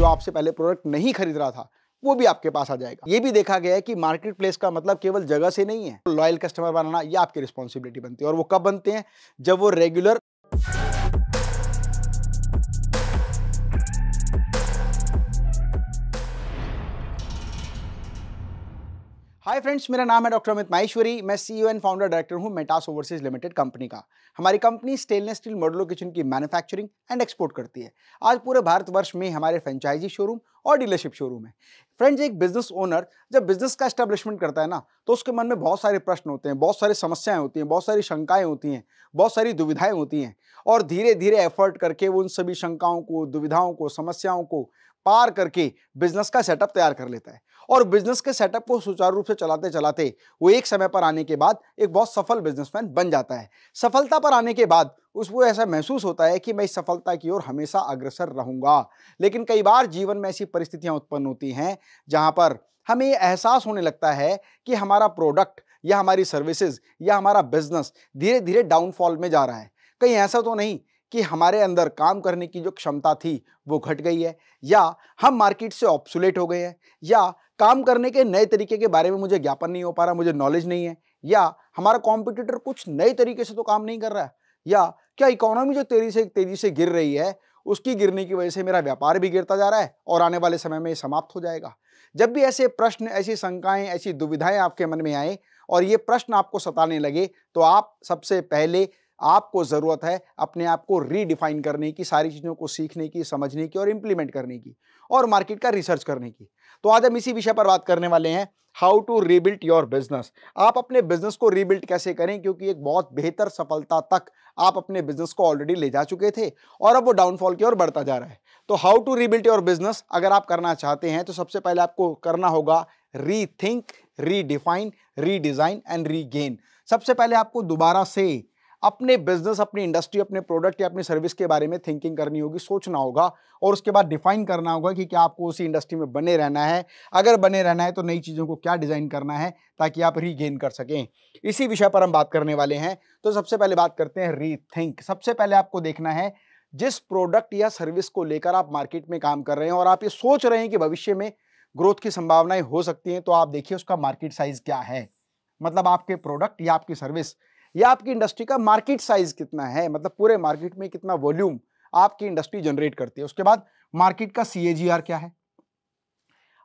जो आपसे पहले प्रोडक्ट नहीं खरीद रहा था वो भी आपके पास आ जाएगा ये भी देखा गया है कि मार्केट प्लेस का मतलब केवल जगह से नहीं है लॉयल कस्टमर बनाना ये आपकी रिस्पॉन्सिबिलिटी बनती है और वो कब बनते हैं जब वो रेगुलर हाय फ्रेंड्स मेरा नाम है डॉक्टर अमित माहेश्वरी मैं सीईओ एंड फाउंडर डायरेक्टर हूं मेटास ओवरसीज लिमिटेड कंपनी का हमारी company stainless steel modular kitchen की मैन्युफैक्चरिंग एंड एक्सपोर्ट करती है आज पूरे भारतवर्ष में हमारे फ्रेंचाइजी शोरूम और डीलरशिप शोरूम है फ्रेंड्स एक बिजनेस ओनर जब बिजनेस का स्टेब्लिशमेंट करता है ना तो उसके मन में बहुत सारे प्रश्न होते हैं बहुत सारी समस्याएं होती हैं बहुत सारी शंकाएं होती हैं बहुत सारी दुविधाएं होती हैं और धीरे धीरे एफर्ट करके वो उन सभी शंकाओं को दुविधाओं को समस्याओं को पार करके बिजनेस का सेटअप तैयार कर लेता है और बिजनेस के सेटअप को सुचारू रूप से चलाते चलाते वो एक समय पर आने के बाद एक बहुत सफल बिजनेसमैन बन जाता है सफलता पर आने के बाद उसको ऐसा महसूस होता है कि मैं इस सफलता की ओर हमेशा अग्रसर रहूंगा लेकिन कई बार जीवन में ऐसी परिस्थितियां उत्पन्न होती हैं जहां पर हमें ये एहसास होने लगता है कि हमारा प्रोडक्ट या हमारी सर्विसेज या हमारा बिजनेस धीरे धीरे डाउनफॉल में जा रहा है कहीं ऐसा तो नहीं कि हमारे अंदर काम करने की जो क्षमता थी वो घट गई है या हम मार्केट से ऑप्सुलेट हो गए हैं या काम करने के नए तरीके के बारे में मुझे ज्ञापन नहीं हो पा रहा मुझे नॉलेज नहीं है या हमारा कॉम्पिटिटर कुछ नए तरीके से तो काम नहीं कर रहा है या क्या इकोनॉमी जो तेजी से तेजी से गिर रही है उसकी गिरने की वजह से मेरा व्यापार भी गिरता जा रहा है और आने वाले समय में ये समाप्त हो जाएगा जब भी ऐसे प्रश्न ऐसी शंकाएं ऐसी दुविधाएं आपके मन में आए और ये प्रश्न आपको सताने लगे तो आप सबसे पहले आपको ज़रूरत है अपने आप को रीडिफाइन करने की सारी चीज़ों को सीखने की समझने की और इम्प्लीमेंट करने की और मार्केट का रिसर्च करने की तो आज हम इसी विषय पर बात करने वाले हैं how to rebuilt your business आप अपने बिजनेस को रीबिल्ट कैसे करें क्योंकि एक बहुत बेहतर सफलता तक आप अपने बिजनेस को ऑलरेडी ले जा चुके थे और अब वो डाउनफॉल की ओर बढ़ता जा रहा है तो how to rebuilt your business अगर आप करना चाहते हैं तो सबसे पहले आपको करना होगा rethink redefine redesign and regain सबसे पहले आपको दोबारा से अपने बिजनेस अपनी इंडस्ट्री अपने प्रोडक्ट या अपनी सर्विस के बारे में थिंकिंग करनी होगी सोचना होगा और उसके बाद डिफाइन करना होगा कि क्या आपको उसी इंडस्ट्री में बने रहना है अगर बने रहना है तो नई चीज़ों को क्या डिज़ाइन करना है ताकि आप रीगेन कर सकें इसी विषय पर हम बात करने वाले हैं तो सबसे पहले बात करते हैं रीथिंक सबसे पहले आपको देखना है जिस प्रोडक्ट या सर्विस को लेकर आप मार्केट में काम कर रहे हैं और आप ये सोच रहे हैं कि भविष्य में ग्रोथ की संभावनाएं हो सकती हैं तो आप देखिए उसका मार्केट साइज क्या है मतलब आपके प्रोडक्ट या आपकी सर्विस या आपकी इंडस्ट्री का मार्केट साइज कितना है मतलब पूरे मार्केट में कितना वॉल्यूम आपकी इंडस्ट्री जनरेट करती है उसके बाद मार्केट का सी क्या है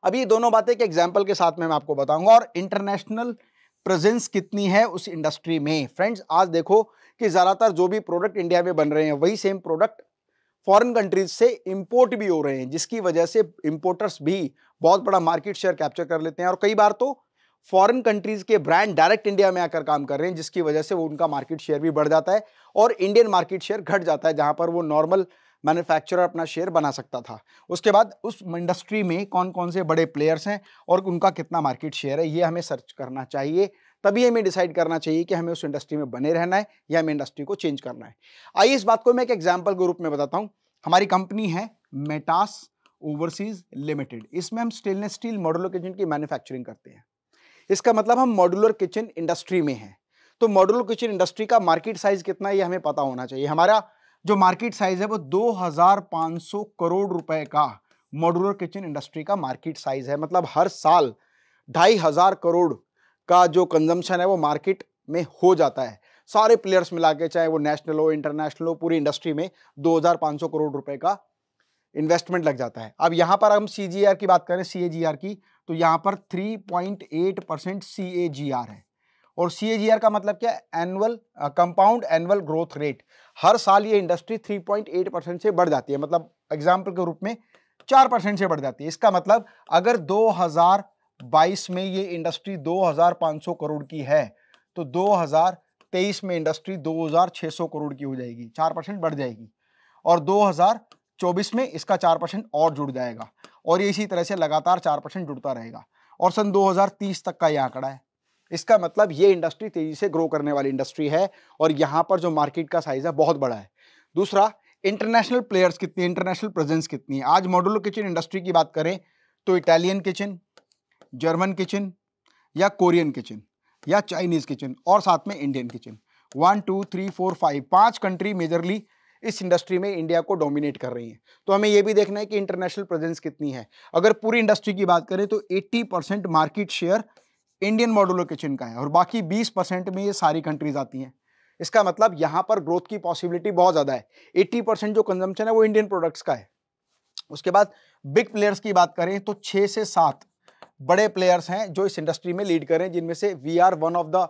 अब ये दोनों बातें एक एग्जाम्पल के साथ में मैं आपको बताऊंगा और इंटरनेशनल प्रेजेंस कितनी है उस इंडस्ट्री में फ्रेंड्स आज देखो कि ज़्यादातर जो भी प्रोडक्ट इंडिया में बन रहे हैं वही सेम प्रोडक्ट फॉरेन कंट्रीज से इंपोर्ट भी हो रहे हैं जिसकी वजह से इंपोर्टर्स भी बहुत बड़ा मार्केट शेयर कैप्चर कर लेते हैं और कई बार तो फॉरेन कंट्रीज के ब्रांड डायरेक्ट इंडिया में आकर काम कर रहे हैं जिसकी वजह से वो उनका मार्केट शेयर भी बढ़ जाता है और इंडियन मार्केट शेयर घट जाता है जहां पर वो नॉर्मल मैन्युफैक्चरर अपना शेयर बना सकता था उसके बाद उस इंडस्ट्री में कौन कौन से बड़े प्लेयर्स हैं और उनका कितना मार्केट शेयर है ये हमें सर्च करना चाहिए तभी हमें डिसाइड करना चाहिए कि हमें उस इंडस्ट्री में बने रहना है या हमें इंडस्ट्री को चेंज करना है आइए इस बात को मैं एक एग्जाम्पल के रूप में बताता हूँ हमारी कंपनी है मेटास ओवरसीज लिमिटेड इसमें हम स्टेनलेस स्टील मॉडलोकेजन की मैन्युफैक्चरिंग करते हैं इसका मतलब हम मॉड्यूलर किचन इंडस्ट्री में हैं तो मॉड्यूलर किचन इंडस्ट्री का मार्केट साइज कितना है ये हमें पता होना चाहिए हमारा जो मार्केट साइज है वो 2500 करोड़ रुपए का मॉड्यूलर किचन इंडस्ट्री का मार्केट साइज है मतलब हर साल ढाई हजार करोड़ का जो कंजम्पशन है वो मार्केट में हो जाता है सारे प्लेयर्स मिला के चाहे वो नेशनल हो इंटरनेशनल हो पूरी इंडस्ट्री में 2500 करोड़ रुपए का इन्वेस्टमेंट लग जाता है अब यहाँ पर हम सी की बात करें सी की तो यहाँ पर 3.8 परसेंट सी है और सी का मतलब क्या annual compound annual growth rate हर साल ये इंडस्ट्री 3.8 परसेंट से बढ़ जाती है मतलब एग्जाम्पल के रूप में चार परसेंट से बढ़ जाती है इसका मतलब अगर 2022 में ये इंडस्ट्री 2500 करोड़ की है तो 2023 में इंडस्ट्री 2600 करोड़ की हो जाएगी चार परसेंट बढ़ जाएगी और 2024 में इसका चार परसेंट और जुड़ जाएगा और ये इसी तरह से लगातार चार परसेंट जुड़ता रहेगा और सन 2030 तक का ये आंकड़ा है इसका मतलब ये इंडस्ट्री तेजी से ग्रो करने वाली इंडस्ट्री है और यहाँ पर जो मार्केट का साइज़ है बहुत बड़ा है दूसरा इंटरनेशनल प्लेयर्स कितनी इंटरनेशनल प्रेजेंस कितनी है आज मॉडुलर किचन इंडस्ट्री की बात करें तो इटालियन किचन जर्मन किचन या कोरियन किचन या चाइनीज़ किचन और साथ में Indian kitchen one two three four five पांच कंट्री मेजरली इस इंडस्ट्री में इंडिया को डोमिनेट कर रही हैं तो हमें यह भी देखना है कि इंटरनेशनल प्रेजेंस कितनी है अगर पूरी इंडस्ट्री की बात करें तो 80 percent market share Indian modular kitchen का है और बाकी 20 परसेंट में ये सारी कंट्रीज आती हैं इसका मतलब यहाँ पर ग्रोथ की पॉसिबिलिटी बहुत ज़्यादा है एट्टी परसेंट जो कंजम्पन है वो इंडियन प्रोडक्ट्स का है उसके बाद बिग प्लेयर्स की बात करें तो छः से सात बड़े प्लेयर्स हैं जो इस इंडस्ट्री में लीड करें जिनमें से we are one of the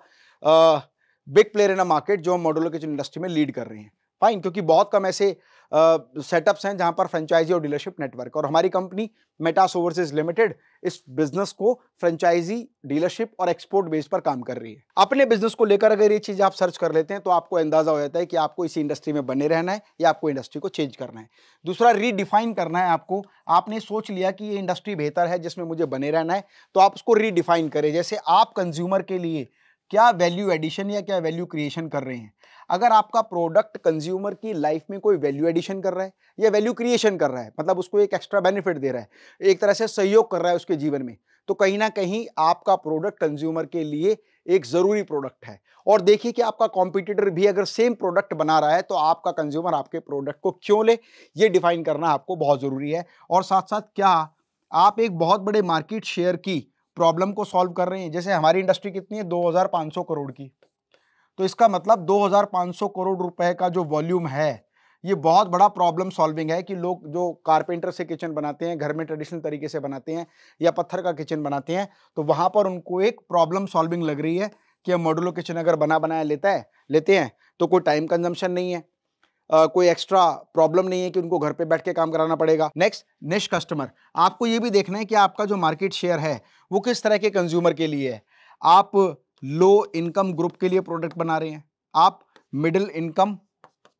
big player in a market जो हम मॉडुलो किचन इंडस्ट्री में लीड कर रहे हैं फाइन क्योंकि बहुत कम ऐसे सेटअप्स हैं जहां पर फ्रेंचाइजी और डीलरशिप नेटवर्क और हमारी कंपनी मेटास ओवरसीज लिमिटेड इस बिजनेस को फ्रेंचाइजी डीलरशिप और एक्सपोर्ट बेस पर काम कर रही है अपने बिजनेस को लेकर अगर ये चीज़ आप सर्च कर लेते हैं तो आपको अंदाजा हो जाता है कि आपको इसी इंडस्ट्री में बने रहना है या आपको इंडस्ट्री को चेंज करना है दूसरा रीडिफाइन करना है आपको आपने सोच लिया कि ये इंडस्ट्री बेहतर है जिसमें मुझे बने रहना है तो आप उसको रीडिफाइन करें जैसे आप कंज्यूमर के लिए क्या वैल्यू एडिशन या क्या वैल्यू क्रिएशन कर रहे हैं अगर आपका प्रोडक्ट कंज्यूमर की लाइफ में कोई वैल्यू एडिशन कर रहा है या वैल्यू क्रिएशन कर रहा है मतलब उसको एक एक्स्ट्रा बेनिफिट दे रहा है एक तरह से सहयोग कर रहा है उसके जीवन में तो कहीं ना कहीं आपका प्रोडक्ट कंज्यूमर के लिए एक ज़रूरी प्रोडक्ट है और देखिए कि आपका कॉम्पिटिटर भी अगर सेम प्रोडक्ट बना रहा है तो आपका कंज्यूमर आपके प्रोडक्ट को क्यों ले ये डिफाइन करना आपको बहुत ज़रूरी है और साथ साथ क्या आप एक बहुत बड़े मार्केट शेयर की प्रॉब्लम को सॉल्व कर रहे हैं जैसे हमारी इंडस्ट्री कितनी है 2500 करोड़ की तो इसका मतलब 2500 करोड़ रुपए का जो वॉल्यूम है ये बहुत बड़ा प्रॉब्लम सॉल्विंग है कि लोग जो कारपेंटर से किचन बनाते हैं घर में ट्रेडिशनल तरीके से बनाते हैं या पत्थर का किचन बनाते हैं तो वहाँ पर उनको एक प्रॉब्लम सॉल्विंग लग रही है कि हम मॉडुलर किचन अगर बना बनाया लेता है लेते हैं तो कोई टाइम कंजम्पशन नहीं है आ, कोई एक्स्ट्रा प्रॉब्लम नहीं है कि उनको घर पे बैठ के काम कराना पड़ेगा नेक्स्ट नेक्स्ट कस्टमर आपको ये भी देखना है कि आपका जो मार्केट शेयर है वो किस तरह के कंज्यूमर के लिए है आप लो इनकम ग्रुप के लिए प्रोडक्ट बना रहे हैं आप मिडिल इनकम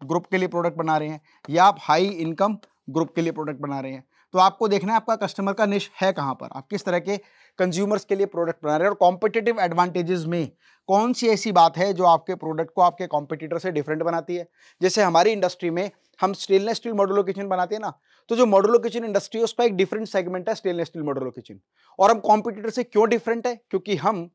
ग्रुप के लिए प्रोडक्ट बना रहे हैं या आप हाई इनकम ग्रुप के लिए प्रोडक्ट बना रहे हैं तो आपको देखना है आपका कस्टमर का निश है कहाँ पर आप किस तरह के कंज्यूमर्स के लिए प्रोडक्ट बना रहे हैं और कॉम्पिटेटिव एडवांटेजेस में कौन सी ऐसी बात है जो आपके प्रोडक्ट को आपके कॉम्पिटिटर से डिफरेंट बनाती है जैसे हमारी इंडस्ट्री में हम स्टेनलेस स्टील मॉडलो किचन बनाते हैं ना तो जो मॉडलो किचन इंडस्ट्री है उसका एक डिफरेंट सेगमेंट है स्टेनलेस स्टील मॉडलो किचन और हम कॉम्पिटिटर से क्यों डिफरेंट है क्योंकि हम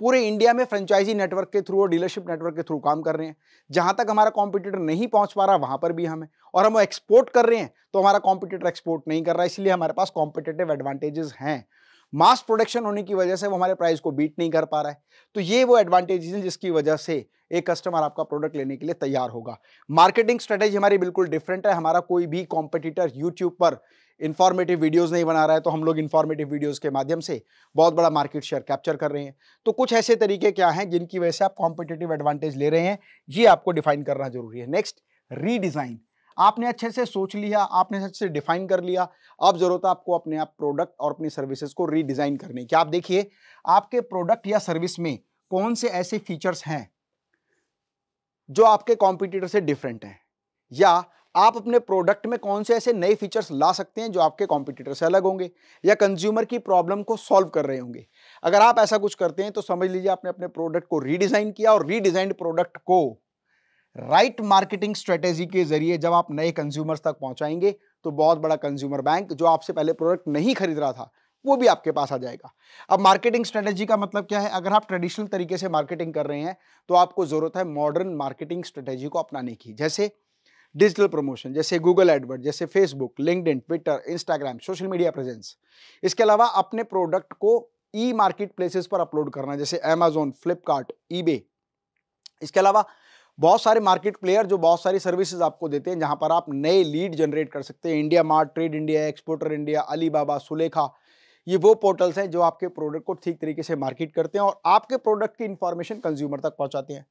पूरे इंडिया में फ्रेंचाइजी नेटवर्क के थ्रू और डीलरशिप नेटवर्क के थ्रू काम कर रहे हैं जहाँ तक हमारा कॉम्पिटिटर नहीं पहुँच पा रहा वहाँ पर भी हमें और हम एक्सपोर्ट कर रहे हैं तो हमारा कॉम्पिटिटर एक्सपोर्ट नहीं कर रहा इसलिए हमारे पास कॉम्पिटेटिव एडवांटेजेस हैं मास प्रोडक्शन होने की वजह से वो हमारे प्राइस को बीट नहीं कर पा रहा है तो ये वो एडवांटेजेस हैं जिसकी वजह से एक कस्टमर आपका प्रोडक्ट लेने के लिए तैयार होगा मार्केटिंग स्ट्रेटेजी हमारी बिल्कुल डिफरेंट है हमारा कोई भी कॉम्पिटिटर यूट्यूब पर इन्फॉर्मेटिव वीडियोस नहीं बना रहा है तो हम लोग इन्फॉर्मेटिव वीडियोस के माध्यम से बहुत बड़ा मार्केट शेयर कैप्चर कर रहे हैं तो कुछ ऐसे तरीके क्या हैं जिनकी वजह से आप कॉम्पिटेटिव एडवांटेज ले रहे हैं ये आपको डिफाइन करना जरूरी है नेक्स्ट रीडिज़ाइन आपने अच्छे से सोच लिया आपने अच्छे से डिफाइन कर लिया अब ज़रूरत है आपको अपने आप प्रोडक्ट और अपनी सर्विसेज को रीडिज़ाइन करने की आप देखिए आपके प्रोडक्ट या सर्विस में कौन से ऐसे फीचर्स हैं जो आपके कॉम्पिटिटर से डिफरेंट हैं या आप अपने प्रोडक्ट में कौन से ऐसे नए फीचर्स ला सकते हैं जो आपके कॉम्पिटिटर से अलग होंगे या कंज्यूमर की प्रॉब्लम को सॉल्व कर रहे होंगे अगर आप ऐसा कुछ करते हैं तो समझ लीजिए आपने अपने प्रोडक्ट को रीडिज़ाइन किया और रीडिज़ाइंड प्रोडक्ट को राइट मार्केटिंग स्ट्रेटेजी के जरिए जब आप नए कंज्यूमर्स तक पहुंचाएंगे तो बहुत बड़ा कंज्यूमर बैंक जो आपसे पहले प्रोडक्ट नहीं खरीद रहा था वो भी आपके पास आ जाएगा अब मार्केटिंग स्ट्रेटेजी का मतलब क्या है अगर आप ट्रेडिशनल तरीके से मार्केटिंग कर रहे हैं तो आपको ज़रूरत है मॉडर्न मार्केटिंग स्ट्रेटेजी को अपनाने की जैसे डिजिटल प्रमोशन जैसे गूगल एडवर्ड जैसे Facebook LinkedIn Twitter Instagram social media presence इसके अलावा अपने प्रोडक्ट को ई मार्केट प्लेसेस पर अपलोड करना जैसे अमेजोन फ्लिपकार्ट ईबे इसके अलावा बहुत सारे मार्केट प्लेयर जो बहुत सारी सर्विसेज आपको देते हैं जहां पर आप नए लीड जनरेट कर सकते हैं India mart trade India exporter India Alibaba Sulekha ये वो पोर्टल्स हैं जो आपके प्रोडक्ट को ठीक तरीके से मार्केट करते हैं और आपके प्रोडक्ट की इन्फॉर्मेशन कंज्यूमर तक पहुंचाते हैं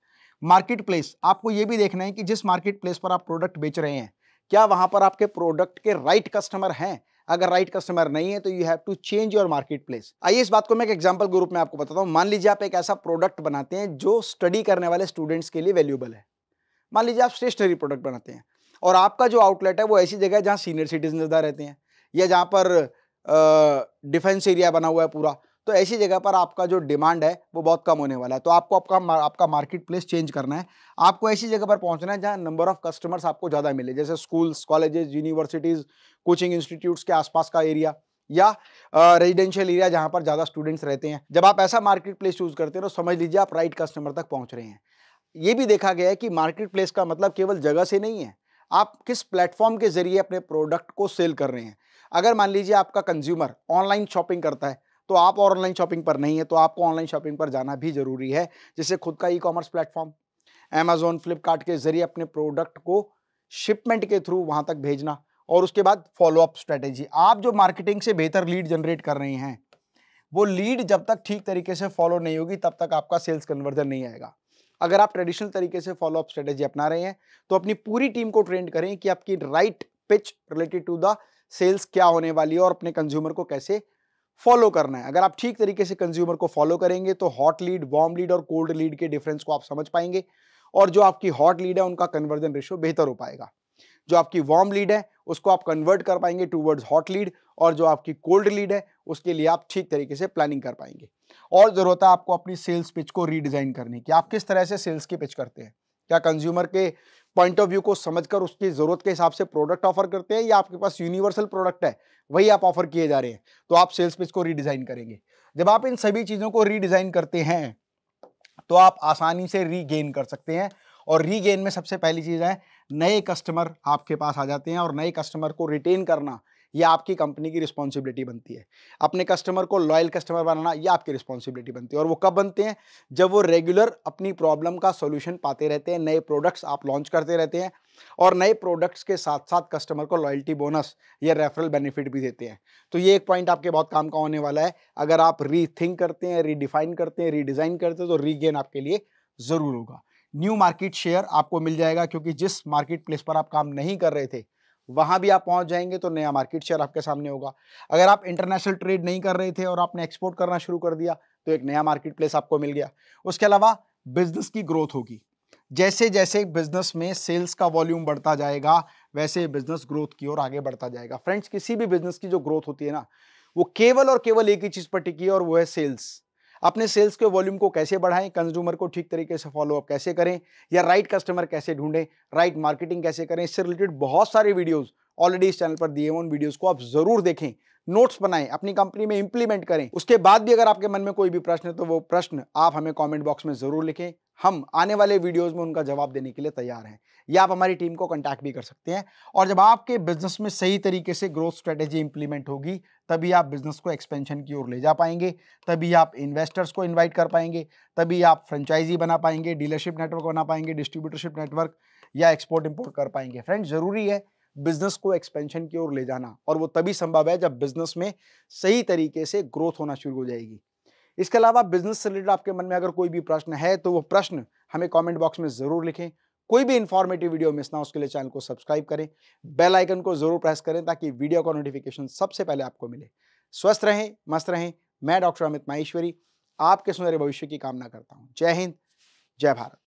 मार्केट प्लेस आपको ये भी देखना है कि जिस मार्केट प्लेस पर आप प्रोडक्ट बेच रहे हैं क्या वहाँ पर आपके प्रोडक्ट के राइट कस्टमर हैं अगर राइट कस्टमर नहीं है तो you have to change your market place आइए इस बात को मैं एक एग्जाम्पल के रूप में आपको बताता हूँ मान लीजिए आप एक ऐसा प्रोडक्ट बनाते हैं जो स्टडी करने वाले स्टूडेंट्स के लिए वैल्यूबल है मान लीजिए आप स्टेशनरी प्रोडक्ट बनाते हैं और आपका जो आउटलेट है वो ऐसी जगह है जहाँ सीनियर सिटीजन ज़्यादा रहते हैं या जहाँ पर डिफेंस एरिया बना हुआ है पूरा तो ऐसी जगह पर आपका जो डिमांड है वो बहुत कम होने वाला है तो आपको आपका आपका मार्केट प्लेस चेंज करना है आपको ऐसी जगह पर पहुंचना है जहां नंबर ऑफ कस्टमर्स आपको ज़्यादा मिले जैसे schools colleges universities coaching institutes के आसपास का एरिया या रेजिडेंशियल एरिया जहाँ पर ज़्यादा स्टूडेंट्स रहते हैं जब आप ऐसा मार्केट प्लेस चूज़ करते हैं तो समझ लीजिए आप राइट कस्टमर तक पहुँच रहे हैं ये भी देखा गया है कि मार्केट प्लेस का मतलब केवल जगह से नहीं है आप किस प्लेटफॉर्म के जरिए अपने प्रोडक्ट को सेल कर रहे हैं अगर मान लीजिए आपका कंज्यूमर ऑनलाइन शॉपिंग करता है तो आप और ऑनलाइन शॉपिंग पर नहीं है तो आपको ऑनलाइन शॉपिंग पर जाना भी ज़रूरी है जैसे खुद का e commerce platform Amazon Flipkart के जरिए अपने प्रोडक्ट को शिपमेंट के थ्रू वहां तक भेजना और उसके बाद फॉलोअप स्ट्रेटेजी आप जो मार्केटिंग से बेहतर लीड जनरेट कर रहे हैं वो लीड जब तक ठीक तरीके से फॉलो नहीं होगी तब तक आपका सेल्स कन्वर्जन नहीं आएगा अगर आप ट्रेडिशनल तरीके से अप स्ट्रेटेजी अपना रहे हैं तो अपनी पूरी टीम को ट्रेंड करें कि आपकी right pitch related to the sales क्या होने वाली है और अपने कंज्यूमर को कैसे फॉलो करना है अगर आप ठीक तरीके से कंज्यूमर को फॉलो करेंगे तो हॉट लीड वार्म लीड और कोल्ड लीड के डिफरेंस को आप समझ पाएंगे और जो आपकी हॉट लीड है उनका कन्वर्जन रेशियो बेहतर हो पाएगा जो आपकी वार्म लीड है उसको आप कन्वर्ट कर पाएंगे टूवर्ड्स हॉट लीड और जो आपकी कोल्ड लीड है उसके लिए आप ठीक तरीके से प्लानिंग कर पाएंगे और ज़रूरत है आपको अपनी सेल्स पिच को रीडिज़ाइन करने की आप किस तरह से सेल्स की पिच करते हैं क्या कंज्यूमर के पॉइंट ऑफ व्यू को समझकर उसकी ज़रूरत के हिसाब से प्रोडक्ट ऑफर करते हैं या आपके पास यूनिवर्सल प्रोडक्ट है वही आप ऑफर किए जा रहे हैं तो आप सेल्स पिच को रीडिज़ाइन करेंगे जब आप इन सभी चीज़ों को रीडिज़ाइन करते हैं तो आप आसानी से रीगेन कर सकते हैं और रीगेन में सबसे पहली चीज़ है नए कस्टमर आपके पास आ जाते हैं और नए कस्टमर को रिटेन करना यह आपकी कंपनी की रिस्पॉन्सिबिलिटी बनती है अपने कस्टमर को लॉयल कस्टमर बनाना यह आपकी रिस्पॉन्सिबिलिटी बनती है और वो कब बनते हैं जब वो रेगुलर अपनी प्रॉब्लम का सोल्यूशन पाते रहते हैं नए प्रोडक्ट्स आप लॉन्च करते रहते हैं और नए प्रोडक्ट्स के साथ साथ कस्टमर को लॉयल्टी बोनस या रेफरल बेनिफिट भी देते हैं तो ये एक पॉइंट आपके बहुत काम का होने वाला है अगर आप रीथिंक करते हैं रीडिफाइन करते हैं रीडिज़ाइन करते हैं तो रीगेन आपके लिए ज़रूर होगा न्यू मार्केट शेयर आपको मिल जाएगा क्योंकि जिस मार्केट प्लेस पर आप काम नहीं कर रहे थे वहां भी आप पहुंच जाएंगे तो नया मार्केट शेयर आपके सामने होगा अगर आप इंटरनेशनल ट्रेड नहीं कर रहे थे और आपने एक्सपोर्ट करना शुरू कर दिया तो एक नया मार्केट प्लेस आपको मिल गया उसके अलावा बिजनेस की ग्रोथ होगी जैसे जैसे बिजनेस में सेल्स का वॉल्यूम बढ़ता जाएगा वैसे बिजनेस ग्रोथ की ओर आगे बढ़ता जाएगा फ्रेंड्स किसी भी बिजनेस की जो ग्रोथ होती है ना वो केवल और केवल एक ही चीज़ पर टिकी है और वो है सेल्स अपने सेल्स के वॉल्यूम को कैसे बढ़ाएं कंज्यूमर को ठीक तरीके से फॉलोअप कैसे करें या राइट कस्टमर कैसे ढूंढें राइट मार्केटिंग कैसे करें इससे रिलेटेड बहुत सारे वीडियोज़ ऑलरेडी इस चैनल पर दिए हुए उन वीडियोज़ को आप ज़रूर देखें नोट्स बनाएं अपनी कंपनी में इंप्लीमेंट करें उसके बाद भी अगर आपके मन में कोई भी प्रश्न है तो वो प्रश्न आप हमें कॉमेंट बॉक्स में ज़रूर लिखें हम आने वाले वीडियोस में उनका जवाब देने के लिए तैयार हैं या आप हमारी टीम को कॉन्टैक्ट भी कर सकते हैं और जब आपके बिजनेस में सही तरीके से ग्रोथ स्ट्रेटेजी इंप्लीमेंट होगी तभी आप बिजनेस को एक्सपेंशन की ओर ले जा पाएंगे तभी आप इन्वेस्टर्स को इन्वाइट कर पाएंगे तभी आप फ्रेंचाइजी बना पाएंगे डीलरशिप नेटवर्क बना पाएंगे डिस्ट्रीब्यूटरशिप नेटवर्क या एक्सपोर्ट इम्पोर्ट कर पाएंगे फ्रेंड ज़रूरी है बिजनेस को एक्सपेंशन की ओर ले जाना और वो तभी संभव है जब बिजनेस में सही तरीके से ग्रोथ होना शुरू हो जाएगी इसके अलावा बिजनेस से रिलेटेड आपके मन में अगर कोई भी प्रश्न है तो वो प्रश्न हमें कमेंट बॉक्स में ज़रूर लिखें कोई भी इन्फॉर्मेटिव वीडियो मिस ना उसके लिए चैनल को सब्सक्राइब करें बेल आइकन को ज़रूर प्रेस करें ताकि वीडियो का नोटिफिकेशन सबसे पहले आपको मिले स्वस्थ रहें मस्त रहें मैं डॉक्टर अमित माहेश्वरी आपके सुनहरे भविष्य की कामना करता हूँ जय हिंद जय भारत